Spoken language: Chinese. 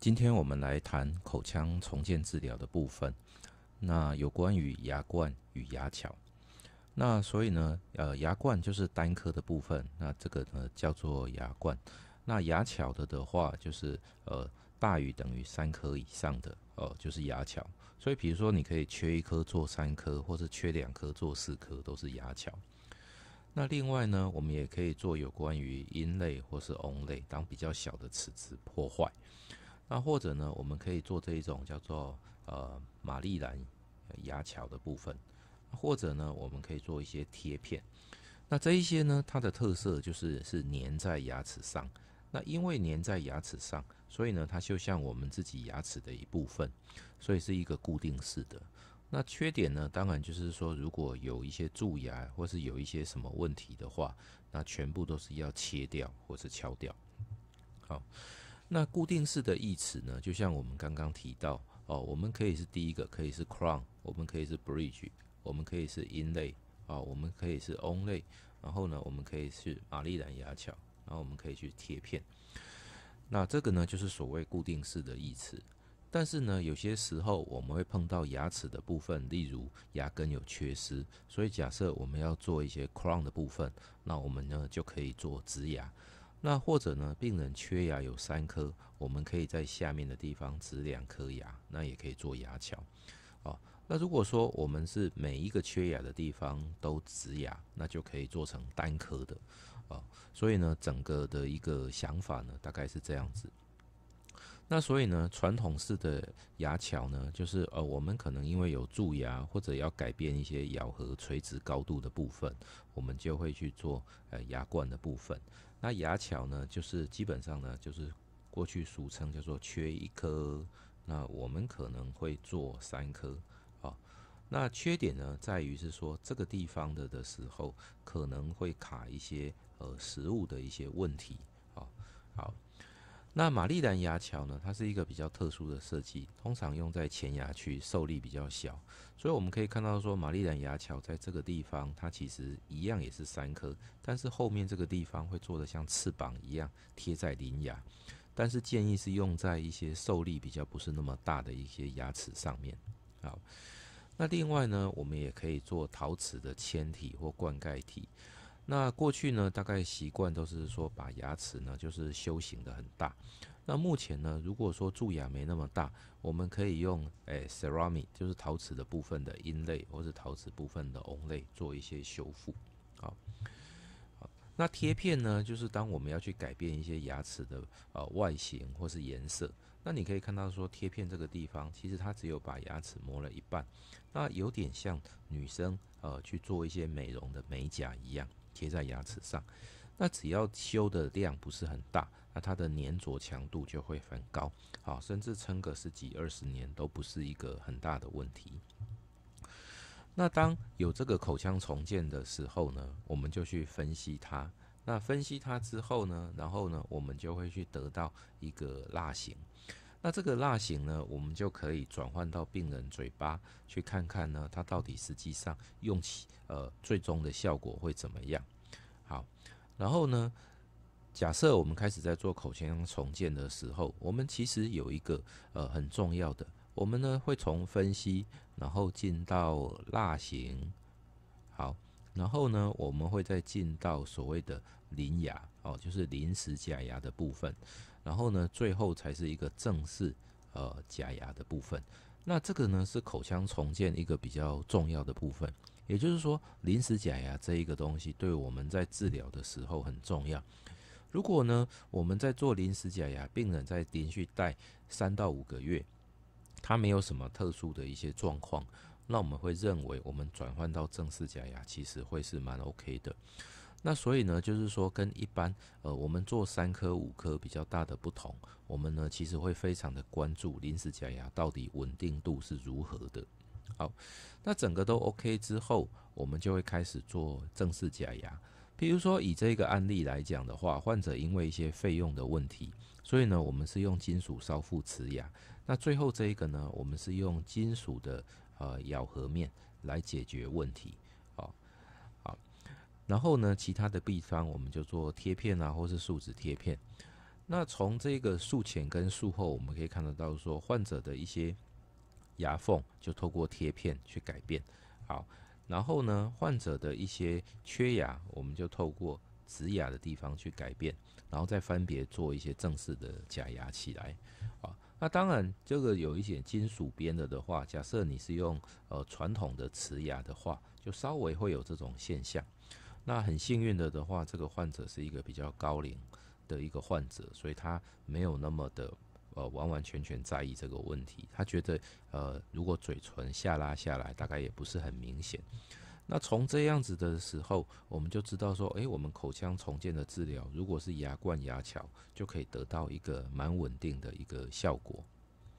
今天我们来谈口腔重建治疗的部分，那有关于牙冠与牙桥。那所以呢，呃，牙冠就是单颗的部分，那这个呢叫做牙冠。那牙桥的的话，就是呃大于等于三颗以上的哦，就是牙桥。所以，比如说你可以缺一颗做三颗，或是缺两颗做四颗，都是牙桥。那另外呢，我们也可以做有关于音类或是 on 类，当比较小的齿质破坏。那或者呢，我们可以做这一种叫做呃玛丽兰牙桥的部分，或者呢，我们可以做一些贴片。那这一些呢，它的特色就是是粘在牙齿上。那因为粘在牙齿上，所以呢，它就像我们自己牙齿的一部分，所以是一个固定式的。那缺点呢，当然就是说，如果有一些蛀牙或是有一些什么问题的话，那全部都是要切掉或是敲掉。好。那固定式的义齿呢？就像我们刚刚提到哦，我们可以是第一个，可以是 crown，我们可以是 bridge，我们可以是 inlay，啊，我们可以是 onlay，然后呢，我们可以是玛丽兰牙桥，然后我们可以去贴片。那这个呢，就是所谓固定式的义齿。但是呢，有些时候我们会碰到牙齿的部分，例如牙根有缺失，所以假设我们要做一些 crown 的部分，那我们呢就可以做植牙。那或者呢，病人缺牙有三颗，我们可以在下面的地方植两颗牙，那也可以做牙桥。哦，那如果说我们是每一个缺牙的地方都植牙，那就可以做成单颗的。哦，所以呢，整个的一个想法呢，大概是这样子。那所以呢，传统式的牙桥呢，就是呃，我们可能因为有蛀牙或者要改变一些咬合垂直高度的部分，我们就会去做呃牙冠的部分。那牙桥呢，就是基本上呢，就是过去俗称叫做缺一颗，那我们可能会做三颗啊。那缺点呢，在于是说这个地方的的时候，可能会卡一些呃食物的一些问题啊。好。那玛丽兰牙桥呢？它是一个比较特殊的设计，通常用在前牙区，受力比较小，所以我们可以看到说，玛丽兰牙桥在这个地方，它其实一样也是三颗，但是后面这个地方会做的像翅膀一样贴在邻牙，但是建议是用在一些受力比较不是那么大的一些牙齿上面。好，那另外呢，我们也可以做陶瓷的嵌体或灌溉体。那过去呢，大概习惯都是说把牙齿呢，就是修行的很大。那目前呢，如果说蛀牙没那么大，我们可以用诶 ceramic，就是陶瓷的部分的 inlay 或者陶瓷部分的 o n l y 做一些修复。好，好，那贴片呢，就是当我们要去改变一些牙齿的呃外形或是颜色，那你可以看到说贴片这个地方，其实它只有把牙齿磨了一半，那有点像女生呃去做一些美容的美甲一样。贴在牙齿上，那只要修的量不是很大，那它的粘着强度就会很高，好，甚至撑个十几二十年都不是一个很大的问题。那当有这个口腔重建的时候呢，我们就去分析它，那分析它之后呢，然后呢，我们就会去得到一个蜡型。那这个蜡型呢，我们就可以转换到病人嘴巴去看看呢，它到底实际上用起呃最终的效果会怎么样？好，然后呢，假设我们开始在做口腔重建的时候，我们其实有一个呃很重要的，我们呢会从分析，然后进到蜡型，好，然后呢我们会再进到所谓的临牙哦，就是临时假牙的部分。然后呢，最后才是一个正式呃假牙的部分。那这个呢是口腔重建一个比较重要的部分，也就是说，临时假牙这一个东西对我们在治疗的时候很重要。如果呢我们在做临时假牙，病人在连续戴三到五个月，他没有什么特殊的一些状况，那我们会认为我们转换到正式假牙其实会是蛮 OK 的。那所以呢，就是说跟一般呃我们做三颗五颗比较大的不同，我们呢其实会非常的关注临时假牙到底稳定度是如何的。好，那整个都 OK 之后，我们就会开始做正式假牙。比如说以这个案例来讲的话，患者因为一些费用的问题，所以呢我们是用金属烧附瓷牙。那最后这一个呢，我们是用金属的呃咬合面来解决问题。好。然后呢，其他的地方我们就做贴片啊，或是树脂贴片。那从这个术前跟术后，我们可以看得到，说患者的一些牙缝就透过贴片去改变。好，然后呢，患者的一些缺牙，我们就透过植牙的地方去改变，然后再分别做一些正式的假牙起来。啊，那当然这个有一些金属边的的话，假设你是用呃传统的瓷牙的话，就稍微会有这种现象。那很幸运的的话，这个患者是一个比较高龄的一个患者，所以他没有那么的呃完完全全在意这个问题。他觉得呃如果嘴唇下拉下来，大概也不是很明显。那从这样子的时候，我们就知道说，诶，我们口腔重建的治疗如果是牙冠牙桥，就可以得到一个蛮稳定的一个效果。